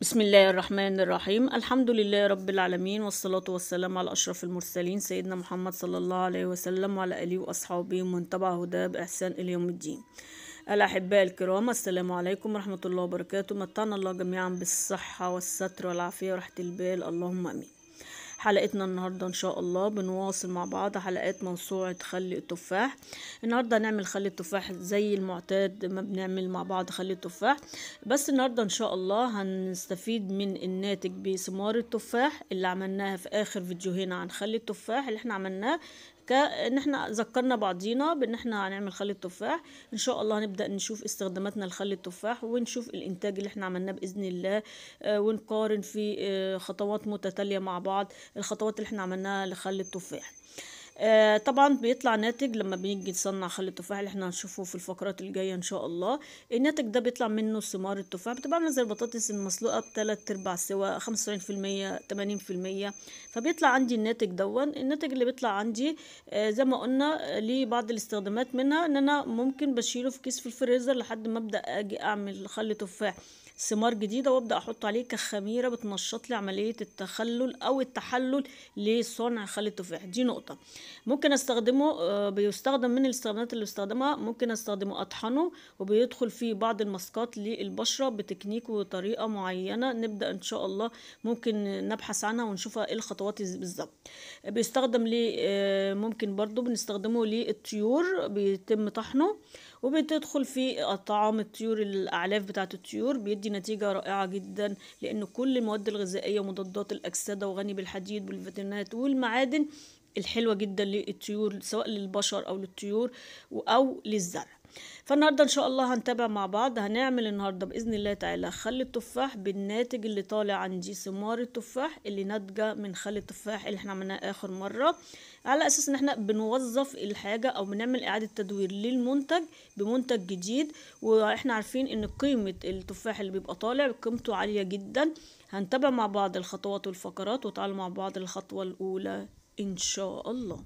بسم الله الرحمن الرحيم الحمد لله رب العالمين والصلاة والسلام على أشرف المرسلين سيدنا محمد صلى الله عليه وسلم وعلى آله وأصحابه ومن تبع هداه بإحسان إلى يوم الدين الأحباء الكرام السلام عليكم ورحمة الله وبركاته متعنا الله جميعا بالصحة والستر والعافية ورحمة البال اللهم أمين حلقتنا النهاردة ان شاء الله بنواصل مع بعض حلقات موسوعة خل التفاح النهاردة هنعمل خل التفاح زي المعتاد ما بنعمل مع بعض خل التفاح بس النهاردة ان شاء الله هنستفيد من الناتج بسمار التفاح اللي عملناها في اخر فيديوهين عن خل التفاح اللي احنا عملناه كان احنا ذكرنا بعضينا بان احنا هنعمل خل التفاح ان شاء الله هنبدا نشوف استخداماتنا لخل التفاح ونشوف الانتاج اللي احنا عملناه باذن الله آه، ونقارن في آه، خطوات متتاليه مع بعض الخطوات اللي احنا عملناها لخل التفاح آه طبعا بيطلع ناتج لما بنيجي نصنع خل التفاح اللي احنا هنشوفه في الفقرات الجايه ان شاء الله الناتج ده بيطلع منه ثمار التفاح بتبقى عامله زي البطاطس المسلوقه بثلاث ارباع سوا خمسة 80% في المية فبيطلع عندي الناتج دون الناتج اللي بيطلع عندي آه زي ما قلنا ليه بعض الاستخدامات منها ان انا ممكن بشيله في كيس في الفريزر لحد ما ابدا اجي اعمل خل تفاح ثمار جديدة وابدأ احط عليه كخميرة بتنشط لي عملية التخلل او التحلل لصنع خل التفاح دي نقطة ممكن استخدمه آه، بيستخدم من الاستخدامات اللي بستخدمها ممكن استخدمه اطحنه وبيدخل فيه بعض الماسكات للبشرة بتكنيك وطريقة معينة نبدأ ان شاء الله ممكن نبحث عنها ونشوفها ايه الخطوات بالظبط بيستخدم ليه آه، ممكن برضو بنستخدمه للطيور بيتم طحنه وبتدخل في الطعام الطيور الأعلاف بتاعة الطيور بيدي نتيجة رائعة جدا لأن كل المواد الغذائية ومضادات الأكسدة وغني بالحديد والفيتامينات والمعادن الحلوة جدا للطيور سواء للبشر أو للطيور أو للزرع فالنهاردة إن شاء الله هنتابع مع بعض هنعمل النهاردة بإذن الله تعالى خل التفاح بالناتج اللي طالع عن دي ثمار التفاح اللي ناتجة من خل التفاح اللي احنا عملناه آخر مرة على أساس إن احنا بنوظف الحاجة أو بنعمل إعادة تدوير للمنتج بمنتج جديد واحنا عارفين إن قيمة التفاح اللي بيبقى طالع قيمته عالية جدا هنتابع مع بعض الخطوات والفقرات وتعالوا مع بعض الخطوة الأولى إن شاء الله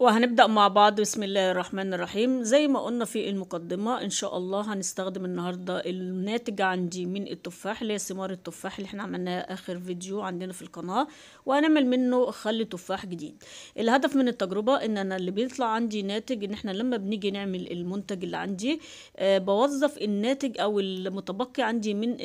وهنبدأ مع بعض بسم الله الرحمن الرحيم زي ما قلنا في المقدمة إن شاء الله هنستخدم النهاردة الناتج عندي من التفاح اللي هي ثمار التفاح اللي احنا عملناها آخر فيديو عندنا في القناة وهنعمل منه خل تفاح جديد الهدف من التجربة إن أنا اللي بيطلع عندي ناتج إن احنا لما بنيجي نعمل المنتج اللي عندي آه، بوظف الناتج أو المتبقي عندي من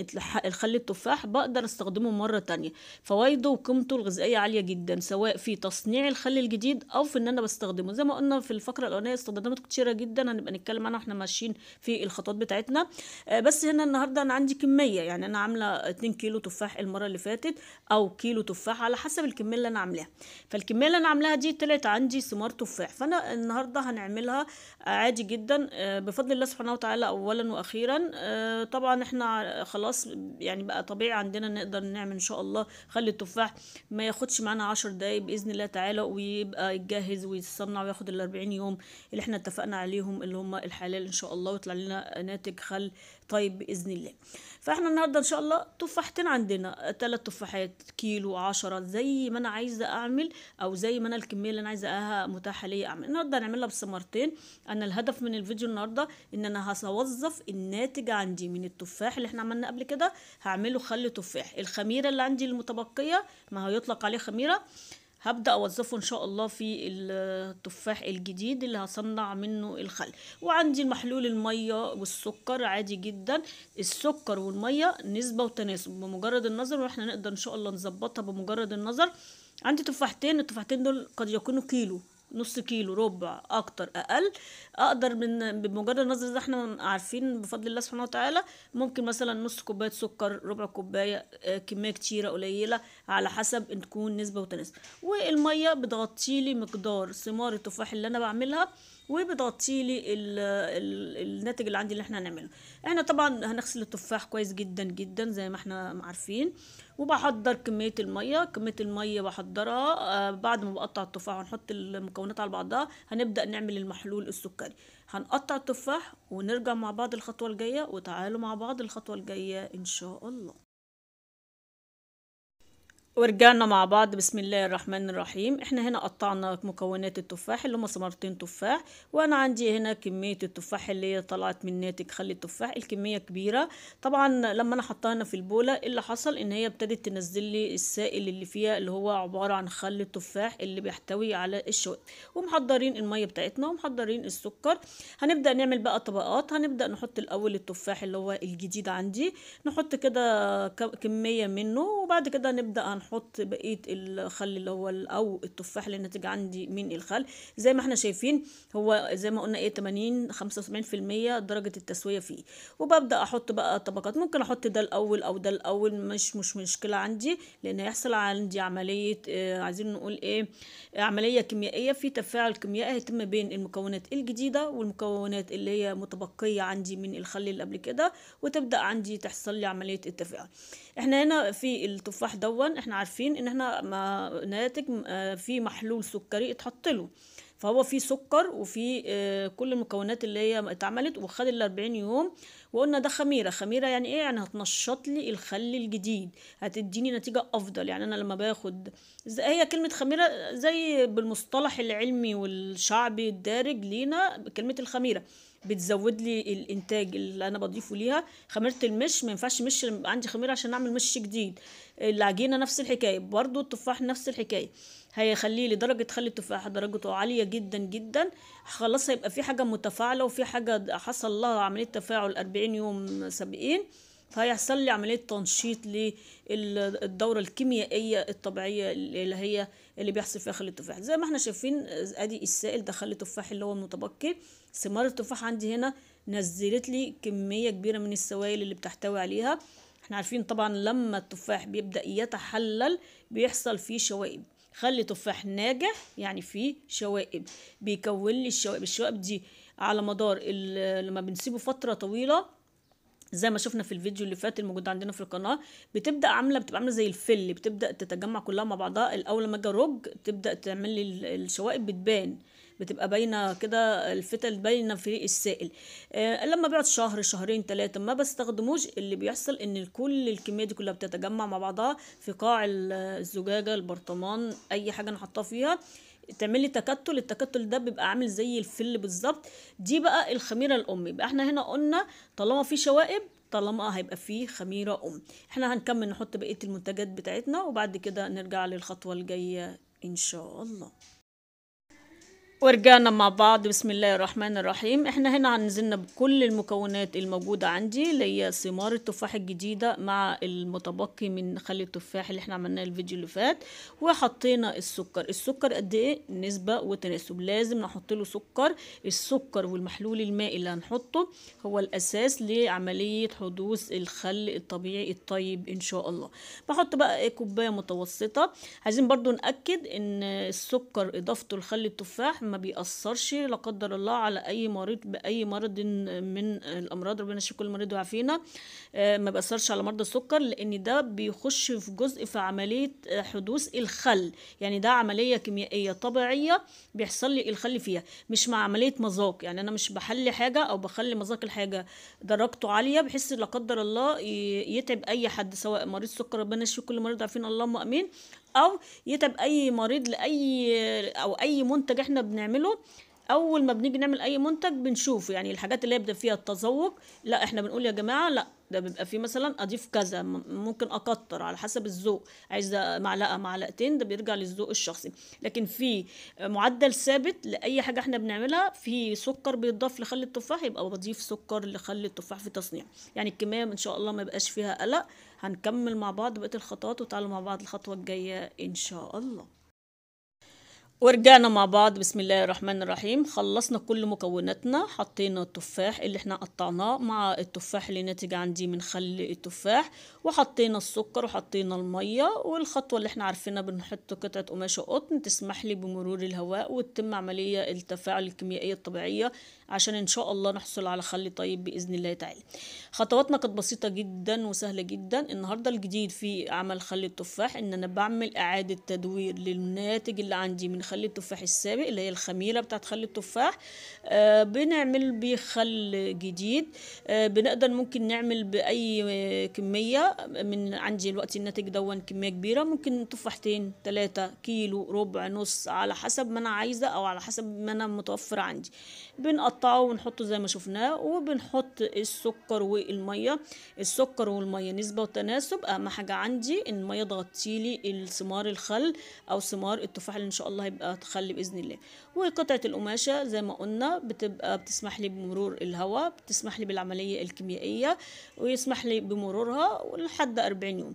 الخل التفاح بقدر استخدمه مرة تانية فوائده وقيمته الغذائية عالية جدا سواء في تصنيع الخل الجديد أو في إن أنا بستخدمه بنستخدمه زي ما قلنا في الفقره الاولانيه استخدامات كتيره جدا هنبقى نتكلم عنها واحنا ماشيين في الخطوات بتاعتنا آه، بس هنا النهارده انا عندي كميه يعني انا عامله 2 كيلو تفاح المره اللي فاتت او كيلو تفاح على حسب الكميه اللي انا عاملاها فالكميه اللي انا عاملاها دي طلعت عندي ثمار تفاح فانا النهارده هنعملها عادي جدا آه، بفضل الله سبحانه وتعالى اولا واخيرا آه، طبعا احنا خلاص يعني بقى طبيعي عندنا نقدر نعمل ان شاء الله خلي التفاح ما ياخدش معانا 10 دقايق باذن الله تعالى ويبقى يتجهز ويس يتصنع وياخد ال 40 يوم اللي احنا اتفقنا عليهم اللي هم الحلال ان شاء الله ويطلع لنا ناتج خل طيب باذن الله فاحنا النهارده ان شاء الله تفاحتين عندنا ثلاث تفاحات كيلو 10 زي ما انا عايزه اعمل او زي ما انا الكميه اللي انا عايزاها متاحه ليا اعمل النهارده هنعملها بسمرتين انا الهدف من الفيديو النهارده ان انا هوظف الناتج عندي من التفاح اللي احنا عملنا قبل كده هعمله خل تفاح الخميره اللي عندي المتبقيه ما هيطلق عليه خميره هبدأ أوظفه إن شاء الله في التفاح الجديد اللي هصنع منه الخل وعندي محلول المية والسكر عادي جدا السكر والمية نسبة وتناسب بمجرد النظر واحنا نقدر إن شاء الله نظبطها بمجرد النظر عندي تفاحتين التفاحتين دول قد يكونوا كيلو نص كيلو ربع اكتر اقل اقدر من بمجرد النظر ده احنا عارفين بفضل الله سبحانه وتعالى ممكن مثلا نص كوبايه سكر ربع كوبايه آه، كميه كتيره قليله على حسب ان تكون نسبه وتناسب والميه بتغطيلي مقدار ثمار التفاح اللي انا بعملها وبتغطيلي ال ال الناتج اللي عندي اللي احنا هنعمله احنا طبعا هنغسل التفاح كويس جدا جدا زي ما احنا عارفين وبحضر كميه الميه كميه الميه بحضرها آه، بعد ما بقطع التفاح ونحط المكونات على بعضها هنبدا نعمل المحلول السكري هنقطع التفاح ونرجع مع بعض الخطوه الجايه وتعالوا مع بعض الخطوه الجايه ان شاء الله ورجعنا مع بعض بسم الله الرحمن الرحيم احنا هنا قطعنا مكونات التفاح اللي هما ثمرتين تفاح وانا عندي هنا كمية التفاح اللي هي طلعت من ناتج خل التفاح الكمية كبيرة طبعا لما انا حطها هنا في البولة إيه اللي حصل ان هي ابتدت تنزل لي السائل اللي فيها اللي هو عبارة عن خل التفاح اللي بيحتوي على الشوائب ومحضرين المية بتاعتنا ومحضرين السكر هنبدأ نعمل بقى طبقات هنبدأ نحط الاول التفاح اللي هو الجديد عندي نحط كده كمية منه وبعد كده نبدأ هنحط هنحط بقيه الخل اللي هو او التفاح اللي ناتج عندي من الخل زي ما احنا شايفين هو زي ما قلنا ايه 80 75% درجه التسويه فيه وببدا احط بقى طبقات ممكن احط ده الاول او ده الاول مش مش مشكله عندي لان هيحصل عندي عمليه آه عايزين نقول ايه عمليه كيميائيه في تفاعل كيميائي هيتم بين المكونات الجديده والمكونات اللي هي متبقيه عندي من الخل اللي قبل كده وتبدا عندي تحصل لي عمليه التفاعل احنا هنا في التفاح دون احنا عارفين ان احنا ناتج آه، في محلول سكري اتحط له فهو فيه سكر وفيه آه، كل المكونات اللي هي اتعملت وخد ال 40 يوم وقلنا ده خميره خميره يعني ايه يعني هتنشط لي الخل الجديد هتديني نتيجه افضل يعني انا لما باخد هي كلمه خميره زي بالمصطلح العلمي والشعبي الدارج لينا كلمه الخميره بتزود لي الانتاج اللي انا بضيفه ليها خميره المش ما ينفعش مش عندي خميره عشان اعمل مش جديد العجينه نفس الحكايه برضو التفاح نفس الحكايه هيخليه لدرجة خلي التفاح درجته عالية جدا جدا خلاص هيبقى في حاجة متفاعلة وفي حاجة حصل لها عملية تفاعل 40 يوم سابقين فهيحصل لي عملية تنشيط للدورة الكيميائية الطبيعية اللي هي اللي بيحصل فيها خل التفاح زي ما احنا شايفين ادي السائل ده خل التفاح اللي هو المتبقي ثمار التفاح عندي هنا نزلت لي كمية كبيرة من السوائل اللي بتحتوي عليها احنا عارفين طبعا لما التفاح بيبدأ يتحلل بيحصل فيه شوائب خلي تفاح ناجح يعني فيه شوائب بيكون لي الشوائب الشوائب دي على مدار لما بنسيبه فتره طويله زي ما شفنا في الفيديو اللي فات الموجود عندنا في القناه بتبدا عامله بتبقى عامله زي الفل بتبدا تتجمع كلها مع بعضها الاول لما اجي ارج تبدا تعمل لي الشوائب بتبان بتبقى باينه كده الفتل باينه في السائل آه لما بيقعد شهر شهرين ثلاثه ما بستخدموش اللي بيحصل ان كل الكميه دي كلها بتتجمع مع بعضها في قاع الزجاجه البرطمان اي حاجه انا فيها تعمل لي تكتل التكتل ده بيبقى عامل زي الفل بالظبط دي بقى الخميره الام يبقى احنا هنا قلنا طالما في شوائب طالما هيبقى فيه خميره ام احنا هنكمل نحط بقيه المنتجات بتاعتنا وبعد كده نرجع للخطوه الجايه ان شاء الله ورجعنا مع بعض بسم الله الرحمن الرحيم احنا هنا نزلنا بكل المكونات الموجودة عندي اللي هي ثمار التفاح الجديدة مع المتبقي من خل التفاح اللي احنا عملناه الفيديو اللي فات وحطينا السكر السكر قد ايه نسبة وتناسب لازم نحط له سكر السكر والمحلول المائي اللي هنحطه هو الاساس لعملية حدوث الخل الطبيعي الطيب ان شاء الله بحط بقى إيه؟ كوباية متوسطة عايزين برضو نأكد ان السكر اضافته لخل التفاح ما بيأثرش لا قدر الله على أي مريض بأي مرض من الأمراض ربنا يشفي كل مريض ويعافينا آه، ما بيأثرش على مرضى السكر لأن ده بيخش في جزء في عملية آه، حدوث الخل يعني ده عملية كيميائية طبيعية بيحصل لي الخل فيها مش مع عملية مذاق يعني أنا مش بحلي حاجة أو بخلي مذاق الحاجة درجته عالية بحيث لا قدر الله يتعب أي حد سواء مريض سكر ربنا يشفي كل مريض عارفين اللهم امين او يتعب اي مريض لاي او اي منتج احنا بنعمله اول ما بنيجي نعمل اي منتج بنشوف يعني الحاجات اللي يبدا فيها التذوق لا احنا بنقول يا جماعه لا ده بيبقى فيه مثلا اضيف كذا ممكن اكتر على حسب الذوق عايزه معلقه معلقتين ده بيرجع للذوق الشخصي لكن في معدل ثابت لاي حاجه احنا بنعملها في سكر بيتضاف لخل التفاح يبقى بضيف سكر لخل التفاح في تصنيع يعني الكميه ان شاء الله ما يبقاش فيها قلق هنكمل مع بعض بقيه الخطوات وتعالوا مع بعض الخطوه الجايه ان شاء الله ورجعنا مع بعض بسم الله الرحمن الرحيم خلصنا كل مكوناتنا حطينا التفاح اللي احنا قطعناه مع التفاح اللي ناتج عندي من خل التفاح وحطينا السكر وحطينا المية والخطوة اللي احنا عارفينها بنحط قطعة قماشة قطن تسمح لي بمرور الهواء وتتم عملية التفاعل الكيميائية الطبيعية عشان ان شاء الله نحصل على خل طيب باذن الله تعالى خطواتنا كانت بسيطه جدا وسهله جدا النهارده الجديد في عمل خل التفاح ان انا بعمل اعاده تدوير للناتج اللي عندي من خل التفاح السابق اللي هي الخميره بتاعت خل التفاح آه بنعمل بيه خل جديد آه بنقدر ممكن نعمل باي كميه من عندي الوقت الناتج دون كميه كبيره ممكن تفاحتين ثلاثة كيلو ربع نص على حسب ما انا عايزه او على حسب ما انا متوفر عندي بنقطع بنقطعه ونحطه زي ما شفناه وبنحط السكر والميه السكر والميه نسبه وتناسب اهم حاجه عندي ان الميه تغطي لي الثمار الخل او ثمار التفاح اللي ان شاء الله هيبقى تخل باذن الله وقطعه القماشه زي ما قلنا بتبقى بتسمح لي بمرور الهواء بتسمح لي بالعمليه الكيميائيه ويسمح لي بمرورها لحد 40 يوم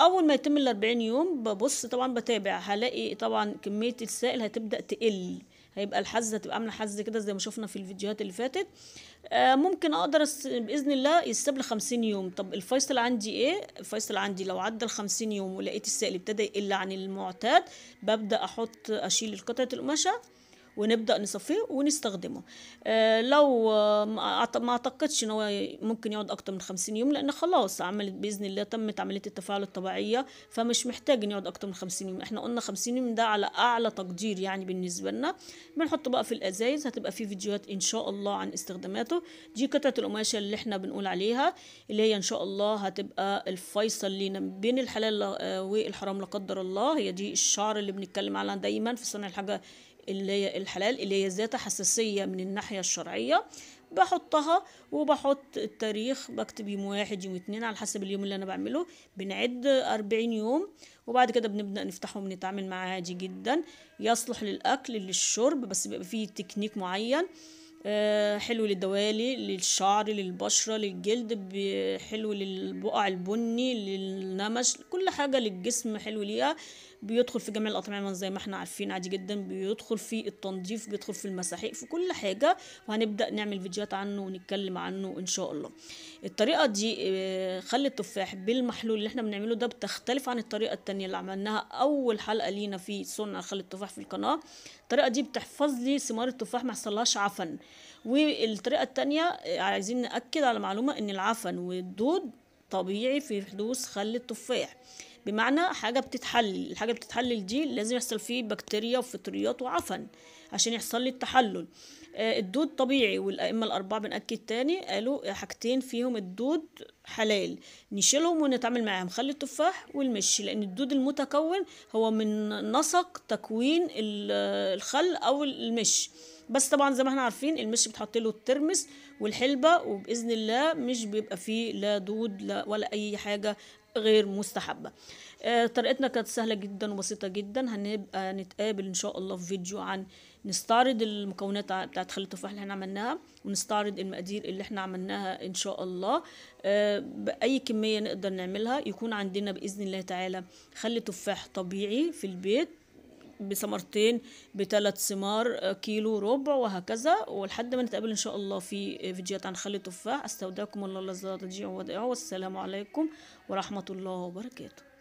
اول ما يتم ال 40 يوم ببص طبعا بتابع هلاقي طبعا كميه السائل هتبدا تقل هيبقى الحز هتبقى عامله حز كده زي ما شفنا في الفيديوهات اللي فاتت آه ممكن اقدر باذن الله يستبل 50 يوم طب الفيصل عندي ايه الفيصل عندي لو عدى ال 50 يوم ولقيت السائل ابتدى يقل عن المعتاد ببدا احط اشيل قطعه القماشه ونبدا نصفيه ونستخدمه آه، لو آه، ما اعتقدش ان هو ممكن يقعد اكتر من 50 يوم لان خلاص عملت باذن الله تمت عمليه التفاعل الطبيعيه فمش محتاج ان يقعد اكتر من 50 يوم احنا قلنا 50 يوم ده على اعلى تقدير يعني بالنسبه لنا بنحطه بقى في الازايز هتبقى في فيديوهات ان شاء الله عن استخداماته دي قطعه القماشه اللي احنا بنقول عليها اللي هي ان شاء الله هتبقى الفيصل لينا بين الحلال آه، والحرام لا قدر الله هي دي الشعر اللي بنتكلم عنها دايما في صنع الحاجه اللي هي الحلال اللي هي ذات حساسية من الناحية الشرعية بحطها وبحط التاريخ بكتب يوم واحد يوم اتنين على حسب اليوم اللي انا بعمله بنعد أربعين يوم وبعد كده بنبدأ نفتحه ونتعامل معاه عادي جدا يصلح للأكل للشرب بس بيبقى فيه تكنيك معين آه، حلو للدوالي للشعر للبشرة للجلد حلو للبقع البني للنمش كل حاجة للجسم حلو ليها بيدخل في جميع الأطعمة زي ما احنا عارفين عادي جدا بيدخل في التنظيف بيدخل في المساحيق في كل حاجة وهنبدأ نعمل فيديوهات عنه ونتكلم عنه إن شاء الله الطريقة دي آه، خل التفاح بالمحلول اللي احنا بنعمله ده بتختلف عن الطريقة التانية اللي عملناها أول حلقة لينا في صنع خل التفاح في القناة الطريقة دي بتحفظ لي ثمار التفاح ما يحصلهاش عفن والطريقه الثانيه عايزين ناكد على معلومه ان العفن والدود طبيعي في حدوث خل التفاح بمعنى حاجه بتتحلل الحاجه بتتحلل دي لازم يحصل فيه بكتيريا وفطريات وعفن عشان يحصل لي التحلل آه، الدود طبيعي والائمه الاربعه بناكد تاني قالوا حاجتين فيهم الدود حلال نشيلهم ونتعامل معاهم خل التفاح والمشي لان الدود المتكون هو من نسق تكوين الخل او المش بس طبعا زي ما احنا عارفين المش بتحط له الترمس والحلبه وباذن الله مش بيبقى فيه لا دود لا ولا اي حاجه غير مستحبه آه طريقتنا كانت سهله جدا وبسيطه جدا هنبقى نتقابل ان شاء الله في فيديو عن نستعرض المكونات بتاعت خل التفاح اللي احنا عملناها ونستعرض المقادير اللي احنا عملناها ان شاء الله آه باي كميه نقدر نعملها يكون عندنا باذن الله تعالى خل تفاح طبيعي في البيت بثمرتين بثلاث ثمار آه، كيلو ربع وهكذا ولحد ما نتقابل ان شاء الله في فيديوهات عن خل التفاح استودعكم الله الذي لا تضيع ودائعه والسلام عليكم ورحمه الله وبركاته